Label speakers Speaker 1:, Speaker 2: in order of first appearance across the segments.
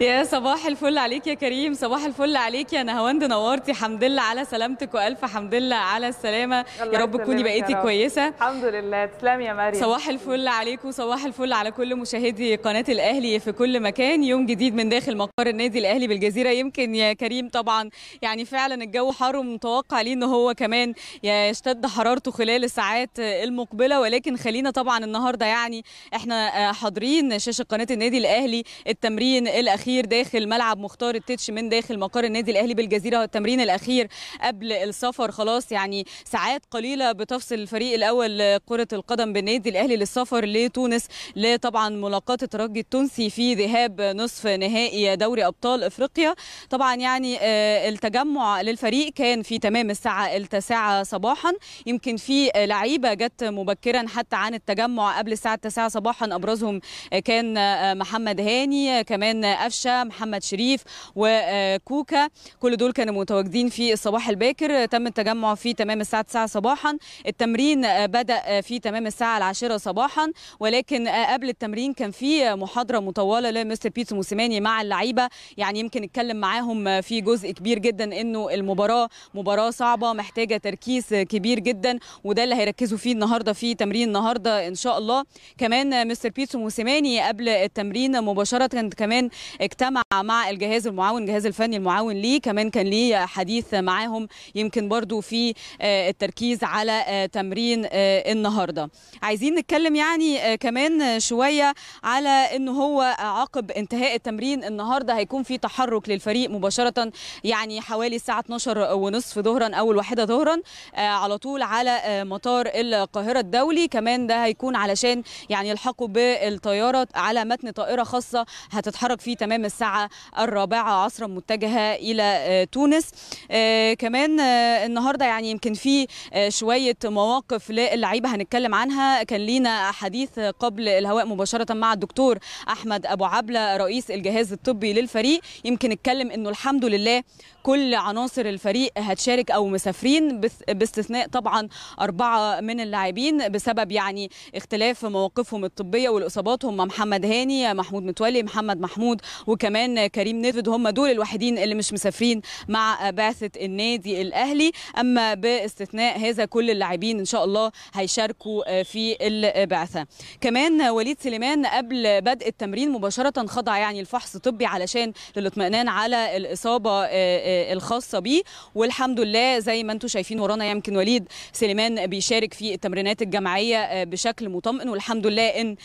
Speaker 1: يا صباح الفل عليك يا كريم صباح الفل عليك يا نهواند نورتي حمد لله على سلامتك والف حمد لله على السلامه يا رب تكوني بقيتي كويسه الحمد لله تسلمي يا مريم صباح الفل عليكم صباح الفل على كل مشاهدي قناه الاهلي في كل مكان يوم جديد من داخل مقر النادي الاهلي بالجزيره يمكن يا كريم طبعا يعني فعلا الجو حر ومتوقع ليه ان هو كمان يشتد حرارته خلال الساعات المقبله ولكن خلينا طبعا النهارده يعني احنا حاضرين شاشه قناه النادي الاهلي التمرين الاخير الاخير داخل ملعب مختار التتش من داخل مقر النادي الاهلي بالجزيره التمرين الاخير قبل السفر خلاص يعني ساعات قليله بتفصل الفريق الاول كره القدم بالنادي الاهلي للسفر لتونس لطبعا ملاقاه الترجي التونسي في ذهاب نصف نهائي دوري ابطال افريقيا طبعا يعني آه، التجمع للفريق كان في تمام الساعه التاسعه صباحا يمكن في لعيبه جت مبكرا حتى عن التجمع قبل الساعه التاسعه صباحا ابرزهم آه، كان آه، محمد هاني كمان قفشه الشام محمد شريف وكوكا كل دول كانوا متواجدين في الصباح الباكر تم التجمع في تمام الساعه 9 صباحا التمرين بدا في تمام الساعه العاشرة صباحا ولكن قبل التمرين كان في محاضره مطوله لمستر بيتسو موسيماني مع اللعيبه يعني يمكن اتكلم معاهم في جزء كبير جدا انه المباراه مباراه صعبه محتاجه تركيز كبير جدا وده اللي هيركزوا فيه النهارده في تمرين النهارده ان شاء الله كمان مستر بيتسو موسيماني قبل التمرين مباشره كمان اجتمع مع الجهاز المعاون الجهاز الفني المعاون ليه كمان كان ليه حديث معاهم يمكن برضو في آه، التركيز على آه، تمرين آه، النهارده عايزين نتكلم يعني كمان شويه على ان هو عقب انتهاء التمرين النهارده هيكون في تحرك للفريق مباشره يعني حوالي الساعه 12 ونصف ظهرا او الواحده ظهرا على طول على مطار القاهره الدولي كمان ده هيكون علشان يعني يلحقوا بالطياره على متن طائره خاصه هتتحرك فيه تمام تمام الساعة الرابعة عصرا متجهة إلى آه، تونس آه، كمان آه، النهاردة يعني يمكن في شوية مواقف للعيبة هنتكلم عنها كان لينا حديث قبل الهواء مباشرة مع الدكتور أحمد أبو عبلة رئيس الجهاز الطبي للفريق يمكن اتكلم أنه الحمد لله كل عناصر الفريق هتشارك أو مسافرين باستثناء طبعا أربعة من اللاعبين بسبب يعني اختلاف مواقفهم الطبية والإصابات هم محمد هاني محمود متولي محمد محمود وكمان كريم نيدفيد هم دول الوحيدين اللي مش مسافرين مع بعثه النادي الاهلي اما باستثناء هذا كل اللاعبين ان شاء الله هيشاركوا آه، في البعثه كمان وليد سليمان قبل بدء التمرين مباشره خضع يعني الفحص طبي علشان للاطمئنان على الاصابه آه، آه، الخاصه بيه والحمد لله زي ما انتم شايفين ورانا يمكن وليد سليمان بيشارك في التمرينات الجماعيه بشكل مطمئن والحمد لله ان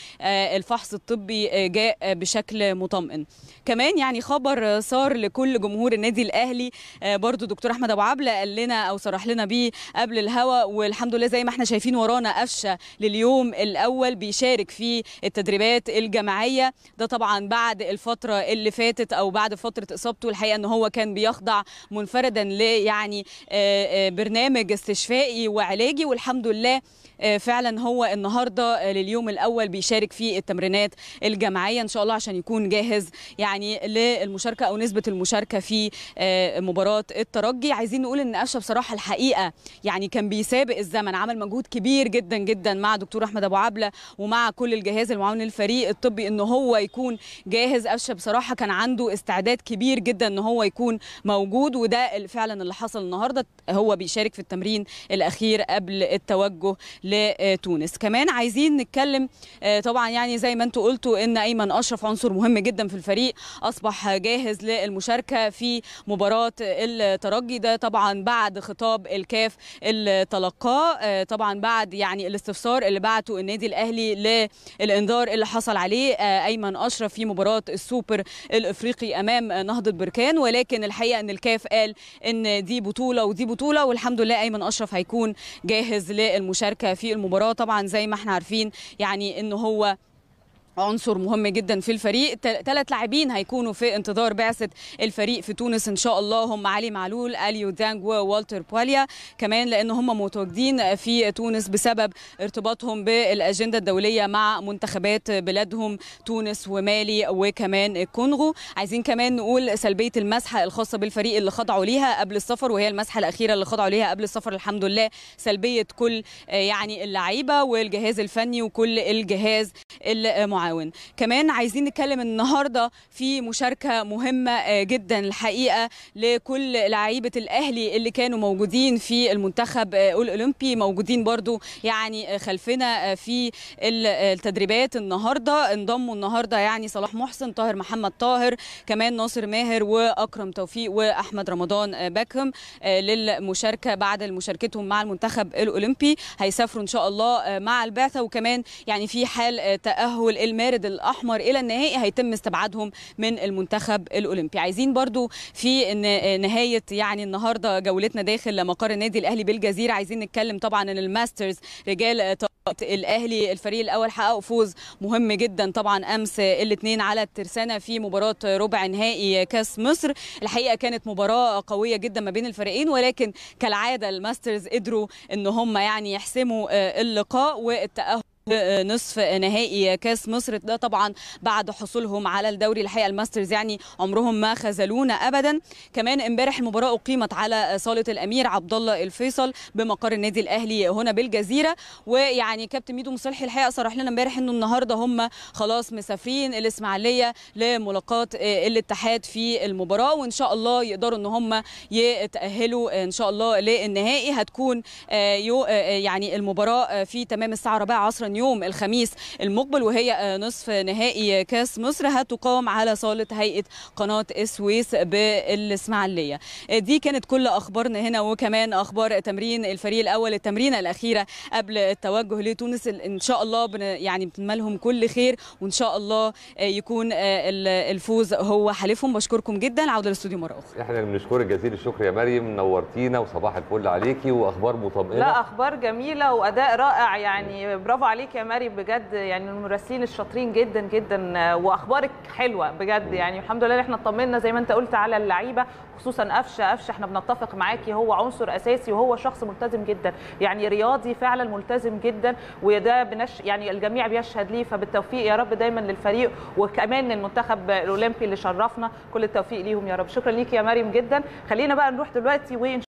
Speaker 1: الفحص الطبي جاء بشكل مطمئن كمان يعني خبر صار لكل جمهور النادي الاهلي آه، برضو دكتور احمد ابو عبله قال لنا او صرح لنا بيه قبل الهوا والحمد لله زي ما احنا شايفين ورانا قفشه لليوم الاول بيشارك في التدريبات الجماعيه ده طبعا بعد الفتره اللي فاتت او بعد فتره اصابته الحقيقه ان هو كان بيخضع منفردا ليعني آه، آه، برنامج استشفائي وعلاجي والحمد لله فعلا هو النهارده لليوم الاول بيشارك في التمرينات الجماعيه ان شاء الله عشان يكون جاهز يعني للمشاركه او نسبه المشاركه في آه، مباراه الترجي عايزين نقول ان قفشه بصراحه الحقيقه يعني كان بيسابق الزمن عمل مجهود كبير جدا جدا مع دكتور احمد ابو عبله ومع كل الجهاز المعاون للفريق الطبي ان هو يكون جاهز قفشه بصراحه كان عنده استعداد كبير جدا ان هو يكون موجود وده فعلا اللي حصل النهارده هو بيشارك في التمرين الاخير قبل التوجه لتونس كمان عايزين نتكلم آه، طبعا يعني زي ما انتم قلتوا ان ايمن اشرف عنصر مهم جدا في الفريق الفريق اصبح جاهز للمشاركه في مباراه الترجي ده طبعا بعد خطاب الكاف اللي تلقاه آه، طبعا بعد يعني الاستفسار اللي بعته النادي الاهلي للانذار اللي حصل عليه آه، ايمن اشرف في مباراه السوبر الافريقي امام نهضه بركان ولكن الحقيقه ان الكاف قال ان دي بطوله ودي بطوله والحمد لله ايمن اشرف هيكون جاهز للمشاركه في المباراه طبعا زي ما احنا عارفين يعني ان هو عنصر مهم جدا في الفريق ثلاث لاعبين هيكونوا في انتظار بعثة الفريق في تونس إن شاء الله هم علي معلول أليو دانج ووالتر بواليا كمان لأن هم متواجدين في تونس بسبب ارتباطهم بالأجندة الدولية مع منتخبات بلادهم تونس ومالي وكمان الكونغو عايزين كمان نقول سلبية المسحة الخاصة بالفريق اللي خضعوا ليها قبل السفر وهي المسحة الأخيرة اللي خضعوا ليها قبل السفر الحمد لله سلبية كل يعني اللعيبة والجهاز الفني وكل الجهاز المعارض التعاون كمان عايزين نتكلم النهارده في مشاركه مهمه آه، جدا الحقيقه لكل لعيبه الاهلي اللي كانوا موجودين في المنتخب آه، الاولمبي موجودين برضو يعني آه، خلفنا في التدريبات النهارده انضموا النهارده يعني صلاح محسن طاهر محمد طاهر كمان ناصر ماهر واكرم توفيق واحمد رمضان باكهم للمشاركه بعد مشاركتهم مع المنتخب الاولمبي هيسافروا ان شاء الله مع البعثه وكمان يعني في حال تاهل المارد الاحمر الى النهائي هيتم استبعادهم من المنتخب الاولمبي عايزين برضو في نهايه يعني النهارده جولتنا داخل مقر النادي الاهلي بالجزيره عايزين نتكلم طبعا عن الماسترز رجال الاهلي الفريق الاول حققوا فوز مهم جدا طبعا امس الاثنين على الترسانه في مباراه ربع نهائي كاس مصر الحقيقه كانت مباراه قويه جدا ما بين الفريقين ولكن كالعاده الماسترز قدروا ان هم يعني يحسموا آه، اللقاء والتاهل نصف نهائي كاس مصر ده طبعا بعد حصولهم على الدوري الحقيقه الماسترز يعني عمرهم ما خذلونا ابدا كمان امبارح المباراه اقيمت على صاله الامير عبد الله الفيصل بمقر النادي الاهلي هنا بالجزيره ويعني كابتن ميدو مصلحي الحقيقه صرح لنا امبارح انه النهارده هم خلاص مسافرين الاسماعيليه لملاقاه الاتحاد في المباراه وان شاء الله يقدروا ان هم يتاهلوا ان شاء الله للنهائي هتكون آه، آه، يعني المباراه في تمام الساعه 4 عصرا يوم الخميس المقبل وهي آه، نصف نهائي كاس مصر هتقام على صالة هيئة قناة السويس بالإسماعيلية آه، دي كانت كل أخبارنا هنا وكمان أخبار تمرين الفريق الأول التمرينة الأخيرة قبل التوجه لتونس إن شاء الله يعني بنتمنى كل خير وإن شاء الله آه، يكون الفوز هو حليفهم بشكركم جدا عوده للاستوديو مرة أخرى احنا اللي بنشكرك جزيل الشكر يا مريم نورتينا وصباح الفل عليكي وأخبار مطمئنة لا أخبار جميلة وأداء رائع يعني برافو عليك عليك يا مريم بجد يعني المراسلين الشاطرين جدا جدا آه، واخبارك حلوه بجد يعني الحمد لله احنا اطمنا زي ما انت قلت على اللعيبه خصوصا قفشه قفشه احنا بنتفق معاكي هو عنصر اساسي وهو شخص ملتزم جدا يعني رياضي فعلا ملتزم جدا وده بنش يعني الجميع بيشهد ليه فبالتوفيق يا رب دايما للفريق وكمان المنتخب الاولمبي اللي شرفنا كل التوفيق ليهم يا رب شكرا ليك يا مريم جدا خلينا بقى نروح دلوقتي وين